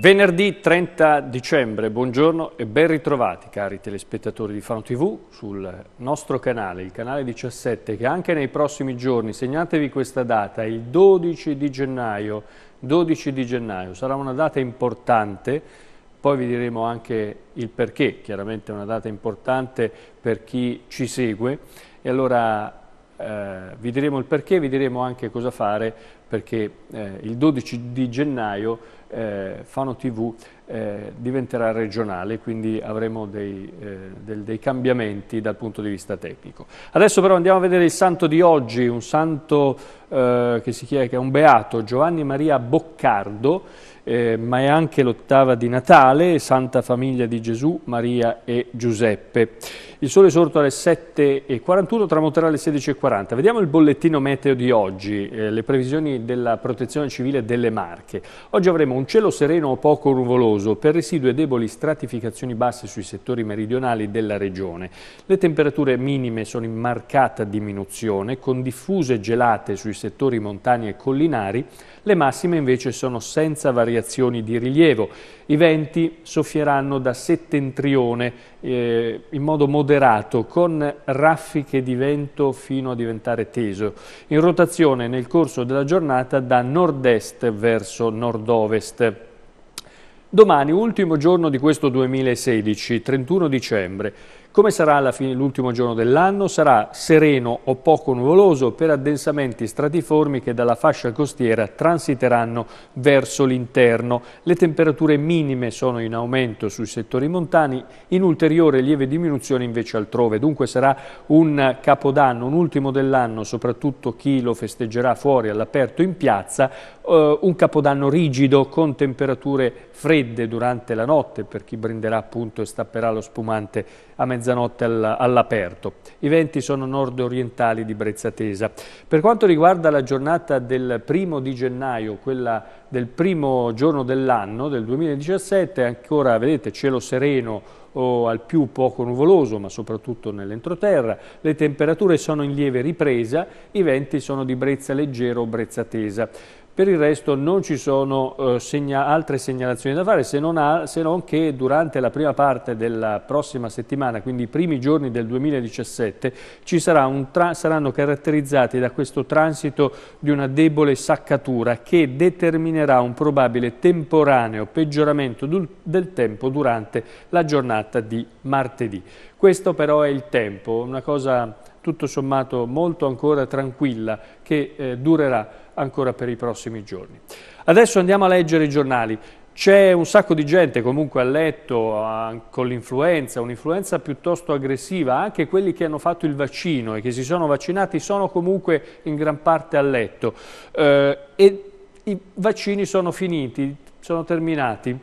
Venerdì 30 dicembre, buongiorno e ben ritrovati cari telespettatori di Fano TV sul nostro canale, il canale 17 che anche nei prossimi giorni, segnatevi questa data, il 12 di gennaio, 12 di gennaio sarà una data importante, poi vi diremo anche il perché, chiaramente è una data importante per chi ci segue e allora eh, vi diremo il perché, vi diremo anche cosa fare perché eh, il 12 di gennaio eh, Fano TV eh, diventerà regionale, quindi avremo dei, eh, del, dei, cambiamenti dal punto di vista tecnico. Adesso però andiamo a vedere il santo di oggi, un santo eh, che si chiama, che è un beato, Giovanni Maria Boccardo, ma è anche l'ottava di Natale, Santa Famiglia di Gesù, Maria e Giuseppe. Il sole è sorto alle 7.41, tramonterà alle 16.40. Vediamo il bollettino meteo di oggi, eh, le previsioni della protezione civile delle Marche. Oggi avremo un cielo sereno o poco nuvoloso per residue deboli stratificazioni basse sui settori meridionali della regione. Le temperature minime sono in marcata diminuzione, con diffuse gelate sui settori montani e collinari, le massime invece sono senza variazioni di rilievo. I venti soffieranno da settentrione eh, in modo moderato, con raffiche di vento fino a diventare teso. In rotazione nel corso della giornata da nord-est verso nord-ovest. Domani, ultimo giorno di questo 2016, 31 dicembre, come sarà l'ultimo giorno dell'anno? Sarà sereno o poco nuvoloso per addensamenti stratiformi che dalla fascia costiera transiteranno verso l'interno. Le temperature minime sono in aumento sui settori montani, in ulteriore lieve diminuzione invece altrove. Dunque sarà un capodanno, un ultimo dell'anno, soprattutto chi lo festeggerà fuori all'aperto in piazza, eh, un capodanno rigido con temperature fredde durante la notte per chi brinderà appunto e stapperà lo spumante a mezzanotte all'aperto. I venti sono nord-orientali di Brezza Tesa. Per quanto riguarda la giornata del primo di gennaio, quella del primo giorno dell'anno, del 2017, ancora vedete cielo sereno, o al più poco nuvoloso, ma soprattutto nell'entroterra. Le temperature sono in lieve ripresa, i venti sono di brezza leggero o brezza tesa. Per il resto non ci sono eh, segna altre segnalazioni da fare, se non, a, se non, che durante la prima parte della prossima settimana, quindi i primi giorni del 2017, sarà saranno caratterizzati da questo transito di una debole saccatura che determinerà un probabile temporaneo peggioramento del tempo durante la giornata di martedì. Questo però è il tempo, una cosa tutto sommato molto ancora tranquilla che eh, durerà ancora per i prossimi giorni. Adesso andiamo a leggere i giornali. C'è un sacco di gente comunque a letto a, con l'influenza, un'influenza piuttosto aggressiva, anche quelli che hanno fatto il vaccino e che si sono vaccinati sono comunque in gran parte a letto eh, e i vaccini sono finiti, sono terminati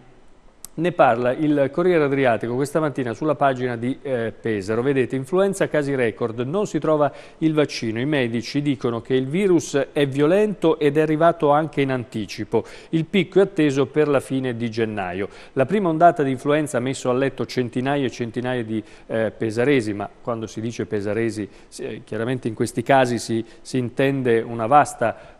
ne parla il Corriere Adriatico questa mattina sulla pagina di eh, Pesaro. Vedete, influenza casi record, non si trova il vaccino. I medici dicono che il virus è violento ed è arrivato anche in anticipo. Il picco è atteso per la fine di gennaio. La prima ondata di influenza ha messo a letto centinaia e centinaia di eh, pesaresi, ma quando si dice pesaresi, eh, chiaramente in questi casi si, si intende una vasta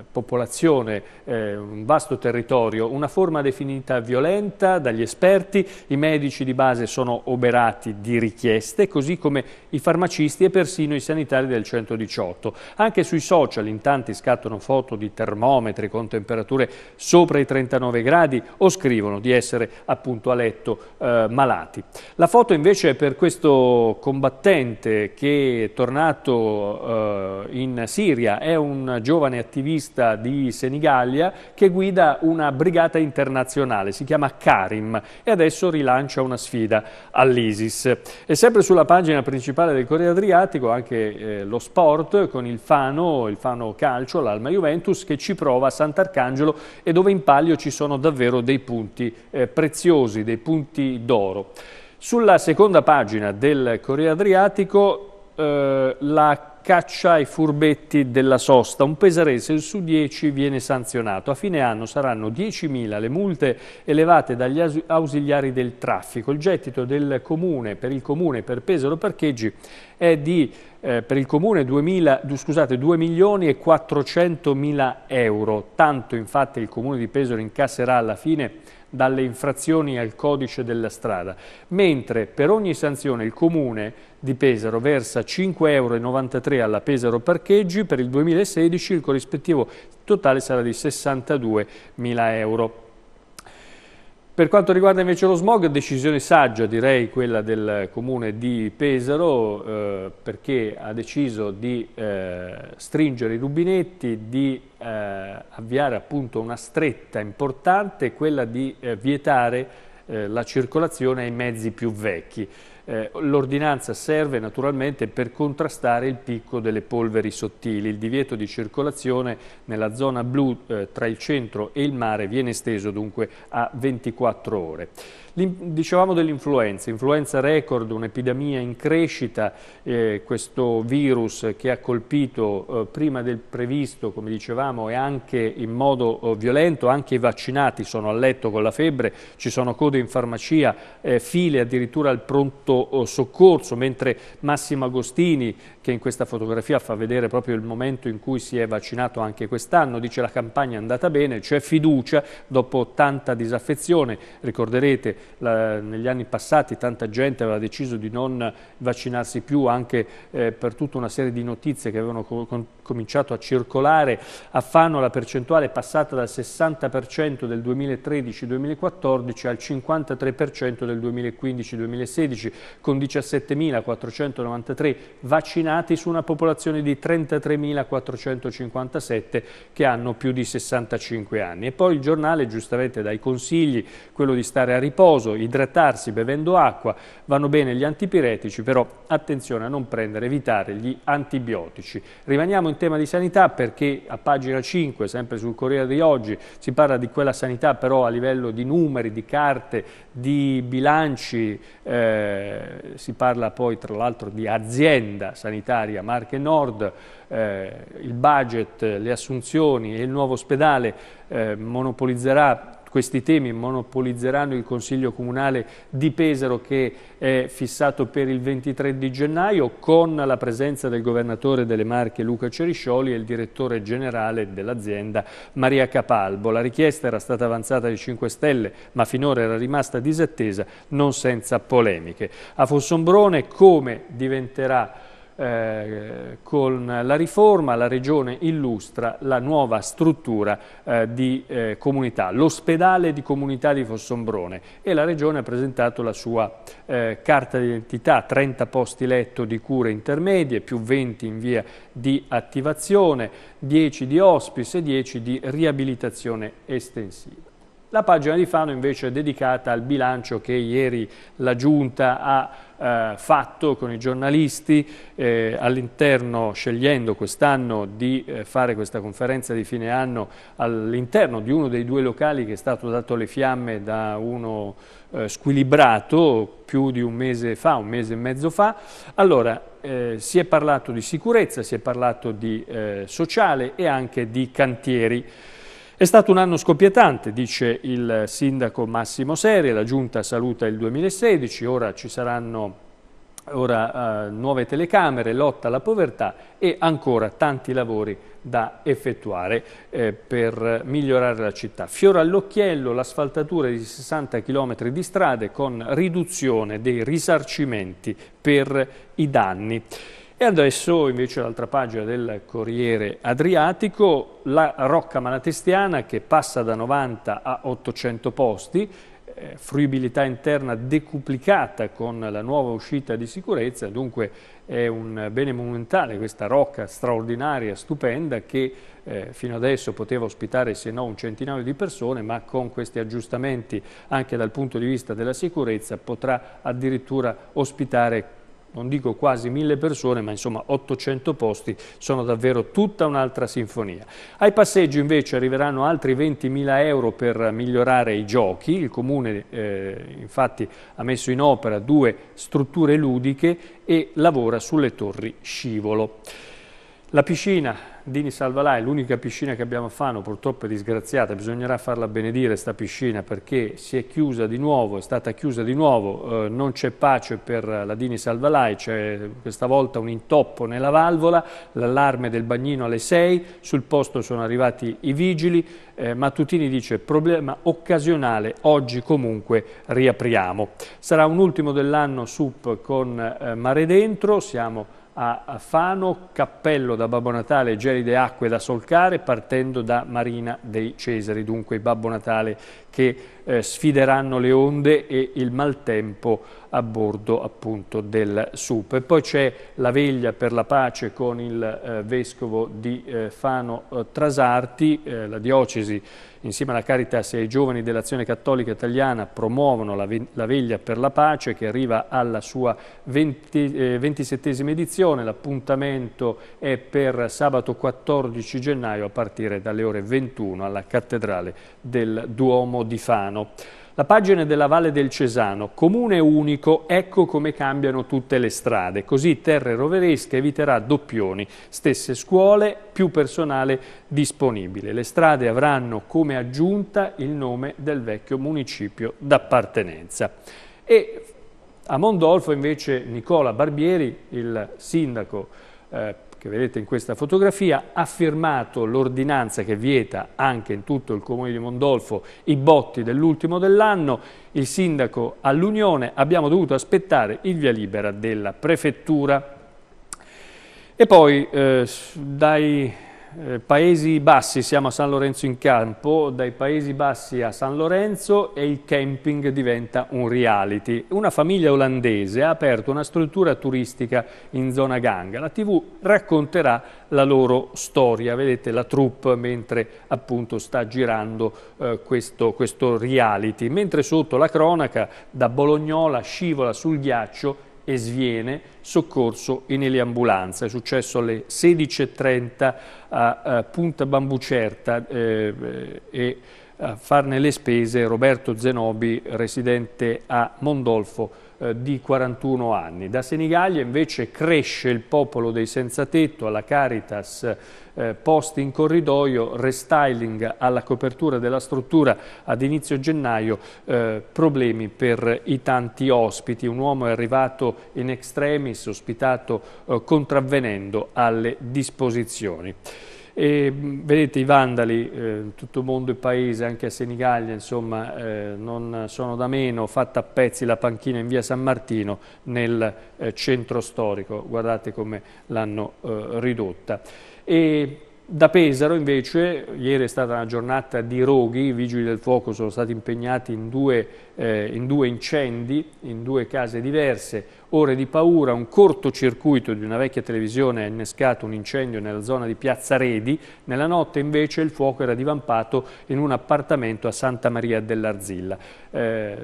eh, popolazione, eh, un vasto territorio, una forma definita violenta spaventa dagli esperti, i medici di base sono oberati di richieste, così come i farmacisti e persino i sanitari del 118. Anche sui social in tanti scattano foto di termometri con temperature sopra i 39 gradi o scrivono di essere appunto a letto eh, malati. La foto invece è per questo combattente che è tornato eh, in Siria, è un giovane attivista di Senigallia che guida una brigata internazionale, si chiama chiama Karim e adesso rilancia una sfida all'Isis. E sempre sulla pagina principale del Corriere Adriatico anche eh, lo sport con il Fano, il Fano Calcio, l'Alma Juventus che ci prova a Sant'Arcangelo e dove in palio ci sono davvero dei punti eh, preziosi, dei punti d'oro. Sulla seconda pagina del Corriere Adriatico eh, la caccia ai furbetti della sosta. Un pesarese su 10 viene sanzionato. A fine anno saranno 10.000 le multe elevate dagli ausiliari del traffico. Il gettito del comune per il comune per Pesaro parcheggi è di eh, per il comune 2000, scusate, 2 milioni e 400 mila euro. Tanto infatti il comune di Pesaro incasserà alla fine dalle infrazioni al codice della strada, mentre per ogni sanzione il Comune di Pesaro versa 5,93 euro alla Pesaro Parcheggi, per il 2016 il corrispettivo totale sarà di 62 mila euro. Per quanto riguarda invece lo smog, decisione saggia direi quella del comune di Pesaro eh, perché ha deciso di eh, stringere i rubinetti, di eh, avviare appunto una stretta importante, quella di eh, vietare eh, la circolazione ai mezzi più vecchi. Eh, L'ordinanza serve naturalmente per contrastare il picco delle polveri sottili. Il divieto di circolazione nella zona blu eh, tra il centro e il mare viene esteso dunque a 24 ore. Dicevamo dell'influenza, influenza record, un'epidemia in crescita, eh, questo virus che ha colpito eh, prima del previsto, come dicevamo, e anche in modo eh, violento, anche i vaccinati sono a letto con la febbre, ci sono code in farmacia, eh, file addirittura al pronto eh, soccorso, mentre Massimo Agostini, che in questa fotografia fa vedere proprio il momento in cui si è vaccinato anche quest'anno, dice la campagna è andata bene, c'è fiducia dopo tanta disaffezione, ricorderete la, negli anni passati tanta gente aveva deciso di non vaccinarsi più anche eh, per tutta una serie di notizie che avevano co cominciato a circolare. A Fano la percentuale è passata dal 60% del 2013-2014 al 53% del 2015-2016 con 17.493 vaccinati su una popolazione di 33.457 che hanno più di 65 anni. E poi il giornale giustamente dai consigli quello di stare a riposo riposo, idratarsi bevendo acqua, vanno bene gli antipiretici, però attenzione a non prendere, evitare gli antibiotici. Rimaniamo in tema di sanità perché a pagina 5, sempre sul Corriere di oggi, si parla di quella sanità però a livello di numeri, di carte, di bilanci, eh, si parla poi tra l'altro di azienda sanitaria Marche Nord, eh, il budget, le assunzioni e il nuovo ospedale eh, monopolizzerà questi temi monopolizzeranno il Consiglio Comunale di Pesaro che è fissato per il 23 di gennaio con la presenza del Governatore delle Marche Luca Ceriscioli e il Direttore Generale dell'azienda Maria Capalbo. La richiesta era stata avanzata dai 5 Stelle ma finora era rimasta disattesa non senza polemiche. A Fossombrone come diventerà eh, con la riforma la Regione illustra la nuova struttura eh, di eh, comunità, l'ospedale di comunità di Fossombrone e la Regione ha presentato la sua eh, carta d'identità, 30 posti letto di cure intermedie, più 20 in via di attivazione, 10 di hospice e 10 di riabilitazione estensiva. La pagina di Fano invece è dedicata al bilancio che ieri la Giunta ha eh, fatto con i giornalisti eh, all'interno, scegliendo quest'anno di eh, fare questa conferenza di fine anno all'interno di uno dei due locali che è stato dato alle fiamme da uno eh, squilibrato più di un mese fa, un mese e mezzo fa. Allora, eh, si è parlato di sicurezza, si è parlato di eh, sociale e anche di cantieri. È stato un anno scoppiettante, dice il sindaco Massimo Seri, la giunta saluta il 2016, ora ci saranno ora, eh, nuove telecamere, lotta alla povertà e ancora tanti lavori da effettuare eh, per migliorare la città. Fiora all'occhiello l'asfaltatura di 60 km di strade con riduzione dei risarcimenti per i danni. E adesso invece l'altra pagina del Corriere Adriatico, la Rocca Malatestiana che passa da 90 a 800 posti, eh, fruibilità interna decuplicata con la nuova uscita di sicurezza, dunque è un bene monumentale questa rocca straordinaria, stupenda, che eh, fino adesso poteva ospitare se no un centinaio di persone, ma con questi aggiustamenti anche dal punto di vista della sicurezza potrà addirittura ospitare non dico quasi mille persone, ma insomma 800 posti, sono davvero tutta un'altra sinfonia. Ai passeggi invece arriveranno altri 20.000 euro per migliorare i giochi, il Comune eh, infatti ha messo in opera due strutture ludiche e lavora sulle torri scivolo. La piscina Dini Salvalà è l'unica piscina che abbiamo a Fano, purtroppo è disgraziata, bisognerà farla benedire sta piscina perché si è chiusa di nuovo, è stata chiusa di nuovo, eh, non c'è pace per la Dini Salvalai, c'è questa volta un intoppo nella valvola, l'allarme del bagnino alle 6, sul posto sono arrivati i vigili, eh, Mattutini dice problema occasionale, oggi comunque riapriamo. Sarà un ultimo dell'anno SUP con eh, Mare Dentro, siamo a Fano, cappello da Babbo Natale, gelide acque da solcare partendo da Marina dei Cesari, dunque Babbo Natale che eh, sfideranno le onde e il maltempo a bordo appunto del SUP. E poi c'è la veglia per la pace con il eh, vescovo di eh, Fano eh, Trasarti, eh, la diocesi insieme alla Caritas e ai giovani dell'Azione Cattolica Italiana promuovono la, ve la, veglia per la pace che arriva alla sua 20, 27 eh, edizione, l'appuntamento è per sabato 14 gennaio a partire dalle ore 21 alla Cattedrale del Duomo di Fano. La pagina della Valle del Cesano, comune unico, ecco come cambiano tutte le strade, così Terre Roveresca eviterà doppioni, stesse scuole, più personale disponibile. Le strade avranno come aggiunta il nome del vecchio municipio d'appartenenza. E a Mondolfo invece Nicola Barbieri, il sindaco eh, che vedete in questa fotografia, ha firmato l'ordinanza che vieta anche in tutto il comune di Mondolfo i botti dell'ultimo dell'anno, il sindaco all'Unione, abbiamo dovuto aspettare il via libera della prefettura. E poi eh, dai eh, Paesi Bassi, siamo a San Lorenzo in campo, dai Paesi Bassi a San Lorenzo e il camping diventa un reality. Una famiglia olandese ha aperto una struttura turistica in zona Ganga. La TV racconterà la loro storia, vedete la troupe mentre appunto sta girando eh, questo, questo reality. Mentre sotto la cronaca da Bolognola scivola sul ghiaccio e sviene, soccorso e nelle ambulanze. È successo alle 16.30 a, a Punta Bambucerta eh, e a farne le spese Roberto Zenobi, residente a Mondolfo, eh, di 41 anni. Da Senigallia invece cresce il popolo dei senza tetto alla Caritas eh, posti in corridoio, restyling alla copertura della struttura ad inizio gennaio, eh, problemi per i tanti ospiti. Un uomo è arrivato in extremis, ospitato eh, contravvenendo alle disposizioni. E, vedete i vandali, eh, tutto mondo e paese, anche a Senigallia, insomma, eh, non sono da meno, fatta a pezzi la panchina in via San Martino nel eh, centro storico, guardate come l'hanno eh, ridotta. E, da Pesaro invece, ieri è stata una giornata di roghi, i vigili del fuoco sono stati impegnati in due, eh, in due incendi, in due case diverse, ore di paura, un cortocircuito di una vecchia televisione ha innescato un incendio nella zona di Piazza Redi, nella notte invece il fuoco era divampato in un appartamento a Santa Maria dell'Arzilla. Eh,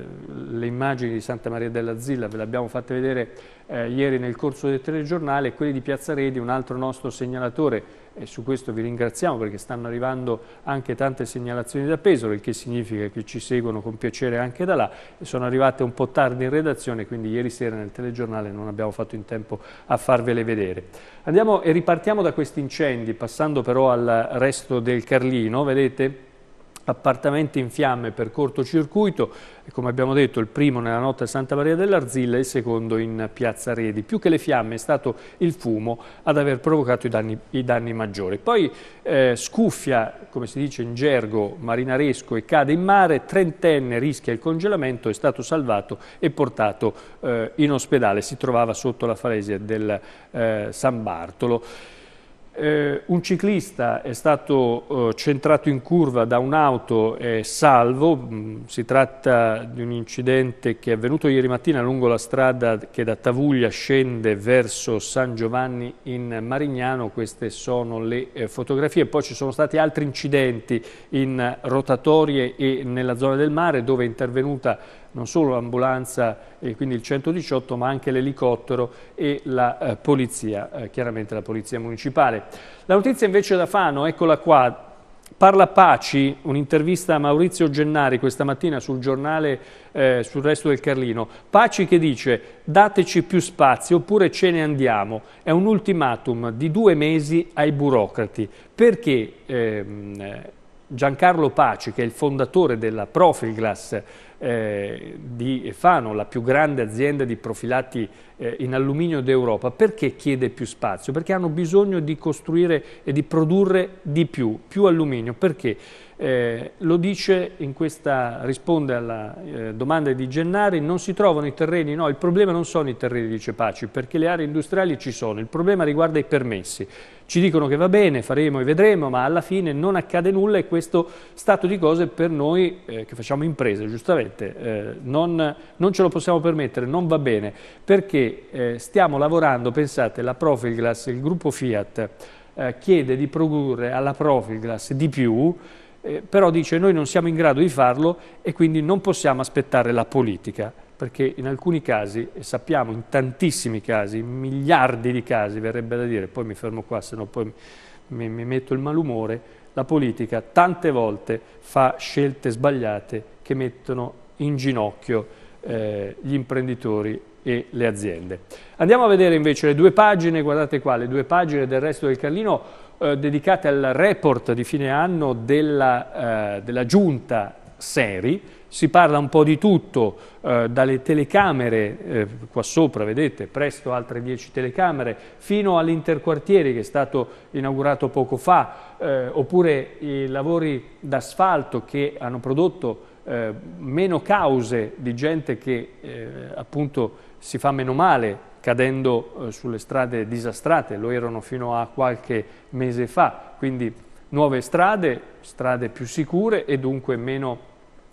le immagini di Santa Maria dell'Arzilla ve le abbiamo fatte vedere eh, ieri nel corso del telegiornale, quelle di Piazza Redi, un altro nostro segnalatore e su questo vi ringraziamo perché stanno arrivando anche tante segnalazioni da Pesaro, il che significa che ci seguono con piacere anche da là, sono arrivate un po' tardi in redazione, quindi ieri sera nel telegiornale non abbiamo fatto in tempo a farvele vedere. Andiamo e ripartiamo da questi incendi, passando però al resto del Carlino, vedete? appartamenti in fiamme per cortocircuito, come abbiamo detto il primo nella notte a Santa Maria dell'Arzilla e il secondo in Piazza Redi. Più che le fiamme è stato il fumo ad aver provocato i danni, i danni maggiori. Poi eh, scuffia, come si dice in gergo marinaresco, e cade in mare, trentenne rischia il congelamento, è stato salvato e portato eh, in ospedale, si trovava sotto la falesia del eh, San Bartolo. Eh, un ciclista è stato eh, centrato in curva da un'auto e salvo, mm, si tratta di un incidente che è avvenuto ieri mattina lungo la strada che da Tavuglia scende verso San Giovanni in Marignano, queste sono le eh, fotografie, poi ci sono stati altri incidenti in rotatorie e nella zona del mare dove è intervenuta non solo l'ambulanza e quindi il 118 ma anche l'elicottero e la eh, polizia, eh, chiaramente la polizia municipale. La notizia invece da Fano, eccola qua, Parla Paci, un'intervista a Maurizio Gennari questa mattina sul giornale eh, sul resto del Carlino. Paci che dice dateci più spazi oppure ce ne andiamo. È un ultimatum di due mesi ai burocrati. Perché ehm, eh, Giancarlo Paci, che è il fondatore della Profilglass, eh, di Fano, la più grande azienda di profilati eh, in alluminio d'Europa, perché chiede più spazio? Perché hanno bisogno di costruire e di produrre di più, più alluminio. Perché? Eh, lo dice in questa, risponde alla eh, domanda di Gennari, non si trovano i terreni, no, il problema non sono i terreni di Cepaci, perché le aree industriali ci sono, il problema riguarda i permessi. Ci dicono che va bene, faremo e vedremo, ma alla fine non accade nulla e questo stato di cose per noi eh, che facciamo imprese, giustamente, eh, non, non ce lo possiamo permettere, non va bene, perché eh, stiamo lavorando, pensate, la Profilglass, il gruppo Fiat, eh, chiede di produrre alla Profilglass di più, eh, però dice noi non siamo in grado di farlo e quindi non possiamo aspettare la politica, perché in alcuni casi, e sappiamo in tantissimi casi, in miliardi di casi verrebbe da dire, poi mi fermo qua, se no poi mi, mi metto il malumore, la politica tante volte fa scelte sbagliate che mettono in ginocchio eh, gli imprenditori e le aziende. Andiamo a vedere invece le due pagine, guardate qua, le due pagine del resto del Carlino eh, dedicate al report di fine anno della, eh, della giunta Seri, si parla un po' di tutto, eh, dalle telecamere, eh, qua sopra vedete, presto altre 10 telecamere, fino all'interquartiere che è stato inaugurato poco fa, eh, oppure i lavori d'asfalto che hanno prodotto eh, meno cause di gente che eh, appunto si fa meno male cadendo eh, sulle strade disastrate, lo erano fino a qualche mese fa, quindi nuove strade, strade più sicure e dunque meno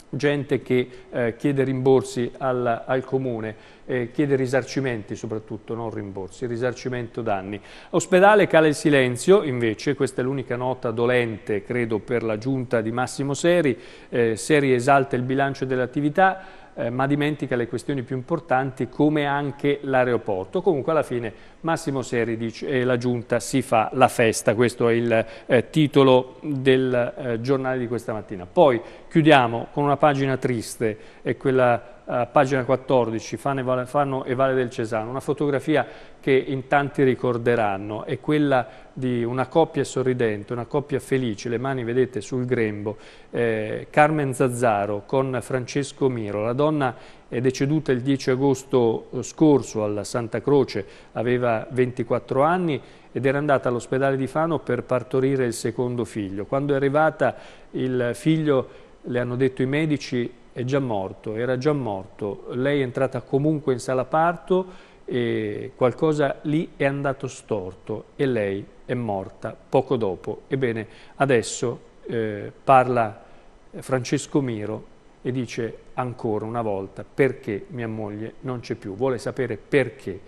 gente che eh, chiede rimborsi al, al comune, eh, chiede risarcimenti soprattutto, non rimborsi, risarcimento danni. Ospedale cala il silenzio invece, questa è l'unica nota dolente credo per la giunta di Massimo Seri, eh, Seri esalta il bilancio dell'attività, eh, ma dimentica le questioni più importanti come anche l'aeroporto. Comunque alla fine Massimo Seri dice eh, la giunta si fa la festa, questo è il eh, titolo del eh, giornale di questa mattina. Poi chiudiamo con una pagina triste, è quella eh, pagina 14, Fanno e Vale del Cesano, una fotografia che in tanti ricorderanno, è quella di una coppia sorridente, una coppia felice, le mani vedete sul grembo, eh, Carmen Zazzaro con Francesco Miro, la donna è deceduta il 10 agosto eh, scorso alla Santa Croce, aveva 24 anni ed era andata all'ospedale di Fano per partorire il secondo figlio. Quando è arrivata il figlio, le hanno detto i medici, è già morto, era già morto, lei è entrata comunque in sala parto e qualcosa lì è andato storto e lei è morta poco dopo. Ebbene, adesso eh, parla Francesco Miro e dice ancora una volta perché mia moglie non c'è più, vuole sapere perché.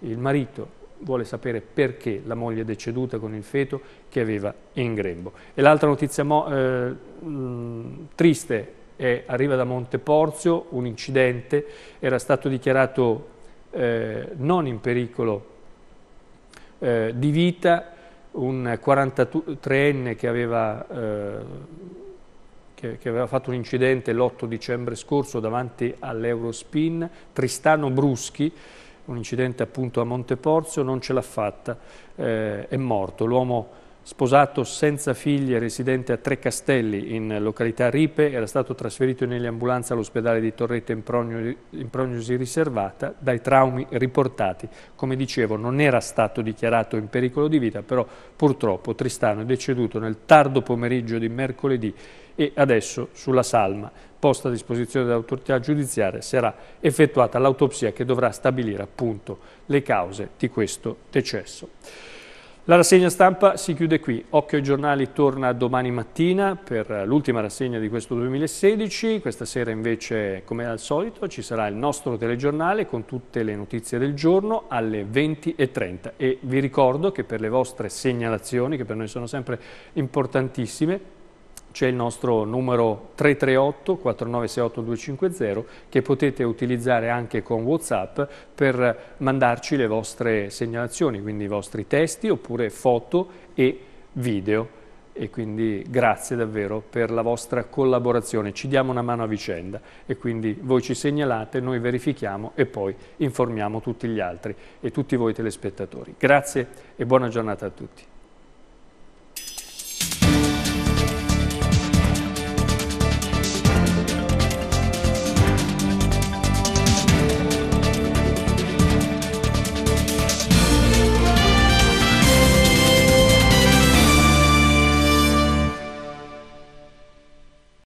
Il marito vuole sapere perché la moglie è deceduta con il feto che aveva in grembo. E l'altra notizia eh, triste eh, arriva da Monte Porzio, un incidente, era stato dichiarato eh, non in pericolo eh, di vita, un 43enne che aveva, eh, che, che aveva fatto un incidente l'8 dicembre scorso davanti all'Eurospin, Tristano Bruschi, un incidente appunto a Monte Porzio, non ce l'ha fatta, eh, è morto. L'uomo sposato senza figli e residente a Trecastelli in località Ripe, era stato trasferito in eliambulanza all'ospedale di Torrete in in prognosi riservata dai traumi riportati. Come dicevo, non era stato dichiarato in pericolo di vita, però purtroppo Tristano è deceduto nel tardo pomeriggio di mercoledì e adesso sulla salma posta a disposizione dell'autorità giudiziaria sarà effettuata l'autopsia che dovrà stabilire appunto le cause di questo decesso. La rassegna stampa si chiude qui. Occhio ai giornali torna domani mattina per l'ultima rassegna di questo 2016. Questa sera invece, come al solito, ci sarà il nostro telegiornale con tutte le notizie del giorno alle 20.30. E vi ricordo che per le vostre segnalazioni, che per noi sono sempre importantissime, c'è il nostro numero 338 4968 250 che potete utilizzare anche con Whatsapp per mandarci le vostre segnalazioni, quindi i vostri testi oppure foto e video. E quindi grazie davvero per la vostra collaborazione, ci diamo una mano a vicenda e quindi voi ci segnalate, noi verifichiamo e poi informiamo tutti gli altri e tutti voi telespettatori. Grazie e buona giornata a tutti.